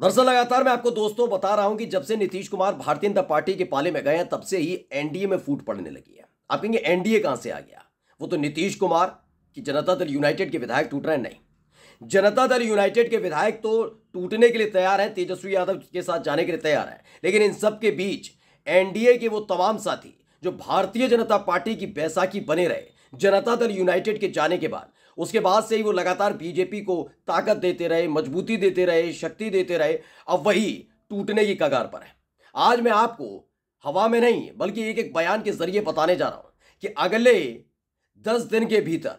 दरअसल लगातार मैं आपको दोस्तों बता रहा हूं कि जब से नीतीश कुमार भारतीय जनता पार्टी के पाले में गए हैं तब से ही एनडीए में फूट पड़ने लगी है आप कहेंगे एनडीए कहां से आ गया वो तो नीतीश कुमार कि जनता दल यूनाइटेड के विधायक टूट रहे हैं नहीं जनता दल यूनाइटेड के विधायक तो टूटने के लिए तैयार है तेजस्वी यादव के साथ जाने के लिए तैयार है लेकिन इन सबके बीच एनडीए के वो तमाम साथी जो भारतीय जनता पार्टी की बैसाखी बने रहे जनता दल यूनाइटेड के जाने के बाद उसके बाद से ही वो लगातार बीजेपी को ताकत देते रहे मजबूती देते रहे शक्ति देते रहे अब वही टूटने की कगार पर है आज मैं आपको हवा में नहीं बल्कि एक एक बयान के जरिए बताने जा रहा हूं कि अगले दस दिन के भीतर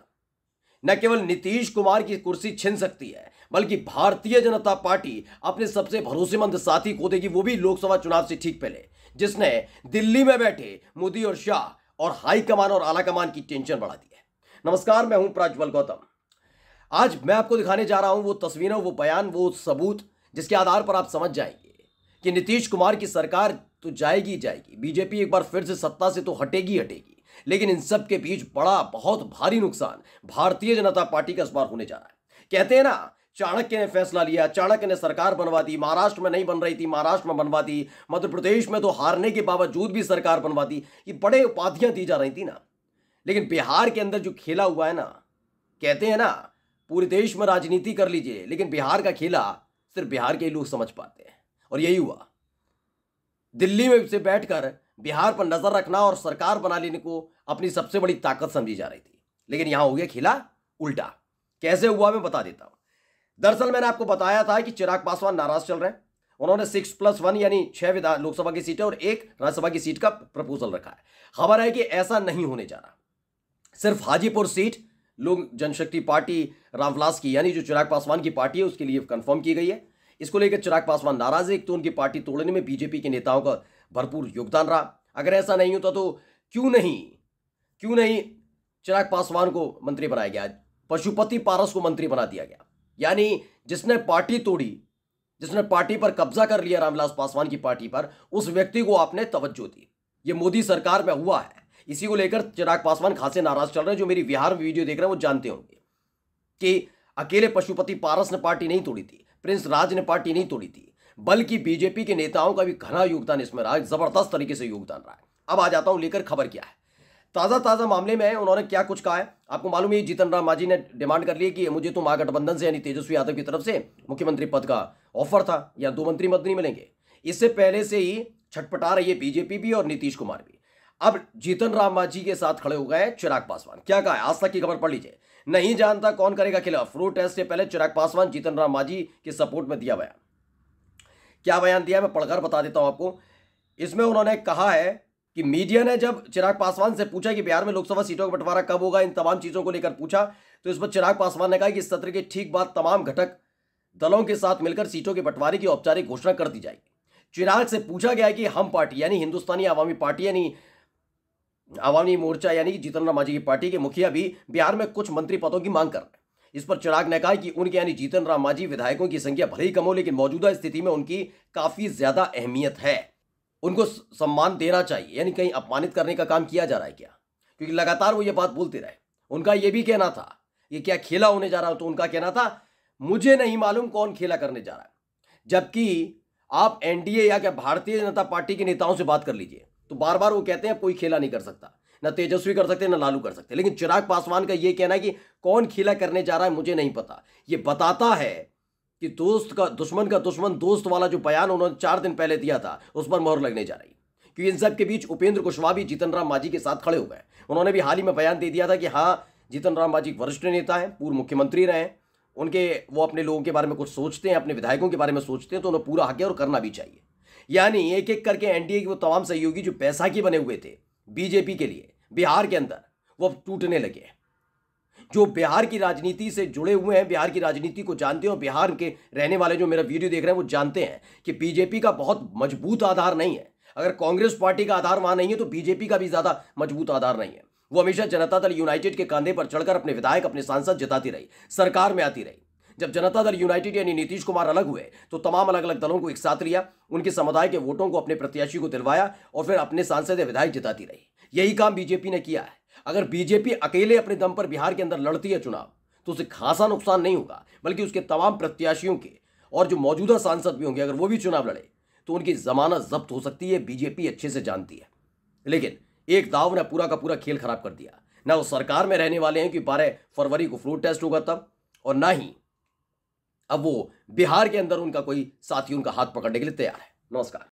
न केवल नीतीश कुमार की कुर्सी छिन सकती है बल्कि भारतीय जनता पार्टी अपने सबसे भरोसेमंद साथी खो देगी वो भी लोकसभा चुनाव से ठीक पहले जिसने दिल्ली में बैठे मोदी और शाह और हाईकमान और आलाकमान की टेंशन बढ़ा दी नमस्कार मैं हूं प्राज्वल गौतम आज मैं आपको दिखाने जा रहा हूं वो तस्वीरें वो बयान वो सबूत जिसके आधार पर आप समझ जाएंगे कि नीतीश कुमार की सरकार तो जाएगी जाएगी बीजेपी एक बार फिर से सत्ता से तो हटेगी हटेगी लेकिन इन सब के बीच बड़ा बहुत भारी नुकसान भारतीय जनता पार्टी का इस बार होने जा रहा है कहते हैं ना चाणक्य ने फैसला लिया चाणक्य ने सरकार बनवा दी महाराष्ट्र में नहीं बन रही थी महाराष्ट्र में बनवा दी मध्य प्रदेश में तो हारने के बावजूद भी सरकार बनवा दी ये बड़े उपाधियां दी जा रही थी ना लेकिन बिहार के अंदर जो खेला हुआ है ना कहते हैं ना पूरे देश में राजनीति कर लीजिए लेकिन बिहार का खेला सिर्फ बिहार के ही लोग समझ पाते हैं और यही हुआ दिल्ली में से बैठकर बिहार पर नजर रखना और सरकार बना लेने को अपनी सबसे बड़ी ताकत समझी जा रही थी लेकिन यहां हो गया खिला उल्टा कैसे हुआ मैं बता देता हूं दरअसल मैंने आपको बताया था कि चिराग पासवान नाराज चल रहे हैं उन्होंने सिक्स प्लस वन यानी छह विधान लोकसभा की सीटें और एक राज्यसभा की सीट का प्रपोजल रखा है खबर है कि ऐसा नहीं होने जा रहा सिर्फ हाजीपुर सीट लोक जनशक्ति पार्टी रामविलास की यानी जो चिराग पासवान की पार्टी है उसके लिए कंफर्म की गई है इसको लेकर चिराग पासवान नाराज है एक तो उनकी पार्टी तोड़ने में बीजेपी के नेताओं का भरपूर योगदान रहा अगर ऐसा नहीं होता तो क्यों नहीं क्यों नहीं चिराग पासवान को मंत्री बनाया गया पशुपति पारस को मंत्री बना दिया गया यानी जिसने पार्टी तोड़ी जिसने पार्टी पर कब्जा कर लिया रामविलास पासवान की पार्टी पर उस व्यक्ति को आपने तवज्जो दी ये मोदी सरकार में हुआ है इसी को लेकर चिराग पासवान खासे नाराज चल रहे हैं जो मेरी बिहार में वीडियो देख रहे हैं वो जानते होंगे कि अकेले पशुपति पारस ने पार्टी नहीं तोड़ी थी प्रिंस राज ने पार्टी नहीं तोड़ी थी बल्कि बीजेपी के नेताओं का भी घना योगदान इसमें रहा जबरदस्त तरीके से योगदान रहा है अब आ जाता हूं लेकर खबर क्या है ताज़ा ताज़ा मामले में उन्होंने क्या कुछ कहा है आपको मालूम है जीतन राम मांझी ने डिमांड कर लिया कि मुझे तो महागठबंधन से यानी तेजस्वी यादव की तरफ से मुख्यमंत्री पद का ऑफर था या दो मंत्री मत नहीं मिलेंगे इससे पहले से ही छटपटा रही है बीजेपी भी और नीतीश कुमार भी अब जीतन राम मांझी के साथ खड़े हो गए चिराग पासवान क्या कहा आज तक की खबर पढ़ लीजिए नहीं जानता कौन करेगा खिलाफ रू टेस्ट से पहले चिराग पासवान जीतन राम मांझी के सपोर्ट में दिया बयान क्या बयान दिया मैं पढ़कर बता देता हूं आपको इसमें उन्होंने कहा है कि मीडिया ने जब चिराग पासवान से पूछा कि बिहार में लोकसभा सीटों का बंटवारा कब होगा इन तमाम चीजों को लेकर पूछा तो इस पर चिराग पासवान ने कहा कि इस सत्र के ठीक बाद तमाम घटक दलों के साथ मिलकर सीटों के बंटवारे की औपचारिक घोषणा कर दी जाएगी चिराग से पूछा गया कि हम पार्टी यानी हिंदुस्तानी आवामी पार्टी यानी आवामी मोर्चा यानी कि जीतन राम मांझी की पार्टी के मुखिया भी बिहार में कुछ मंत्री पदों की मांग कर रहे हैं इस पर चिराग ने कहा कि उनके यानी जीतन राम मांझी विधायकों की संख्या भले ही कम हो लेकिन मौजूदा स्थिति में उनकी काफी ज्यादा अहमियत है उनको सम्मान देना चाहिए यानी कहीं अपमानित करने का काम किया जा रहा है क्या क्योंकि लगातार वो ये बात बोलते रहे उनका ये भी कहना था ये क्या खेला होने जा रहा हो तो उनका कहना था मुझे नहीं मालूम कौन खेला करने जा रहा है जबकि आप एनडीए या क्या भारतीय जनता पार्टी के नेताओं से बात कर लीजिए तो बार बार वो कहते हैं कोई खेला नहीं कर सकता ना तेजस्वी कर सकते ना लालू कर सकते लेकिन चिराग पासवान का ये कहना है कि कौन खेला करने जा रहा है मुझे नहीं पता ये बताता है कि दोस्त का दुश्मन का दुश्मन दोस्त वाला जो बयान उन्होंने चार दिन पहले दिया था उस पर मोहर लगने जा रही क्योंकि इन सब के बीच उपेंद्र कुशवाहा भी जीतन राम मांझी के साथ खड़े हो गए उन्होंने भी हाल ही में बयान दे दिया था कि हाँ जीतन राम मांझी वरिष्ठ नेता हैं पूर्व मुख्यमंत्री रहे उनके वो अपने लोगों के बारे में कुछ सोचते हैं अपने विधायकों के बारे में सोचते हैं तो उन्हें पूरा हक है और करना भी चाहिए यानी एक एक करके एनडीए के वो तमाम सहयोगी जो पैसा के बने हुए थे बीजेपी के लिए बिहार के अंदर वो अब टूटने लगे जो बिहार की राजनीति से जुड़े हुए हैं बिहार की राजनीति को जानते हैं और बिहार के रहने वाले जो मेरा वीडियो देख रहे हैं वो जानते हैं कि बीजेपी का बहुत मजबूत आधार नहीं है अगर कांग्रेस पार्टी का आधार वहां नहीं है तो बीजेपी का भी ज्यादा मजबूत आधार नहीं है वो हमेशा जनता दल यूनाइटेड के कंधे पर चढ़कर अपने विधायक अपने सांसद जिताती रही सरकार में आती रही जब जनता दल यूनाइटेड यानी नीतीश कुमार अलग हुए तो तमाम अलग अलग दलों को एक साथ लिया उनके समुदाय के वोटों को अपने प्रत्याशी को दिलवाया और फिर अपने सांसद या विधायक जिताती रही यही काम बीजेपी ने किया है अगर बीजेपी अकेले अपने दम पर बिहार के अंदर लड़ती है चुनाव तो उसे खासा नुकसान नहीं होगा बल्कि उसके तमाम प्रत्याशियों के और जो मौजूदा सांसद भी होंगे अगर वो भी चुनाव लड़े तो उनकी जमानत जब्त हो सकती है बीजेपी अच्छे से जानती है लेकिन एक दाव ने पूरा का पूरा खेल खराब कर दिया ना वो सरकार में रहने वाले हैं कि बारह फरवरी को फ्लोर टेस्ट होगा तब और ना ही अब वो बिहार के अंदर उनका कोई साथी उनका हाथ पकड़ने के लिए तैयार है नमस्कार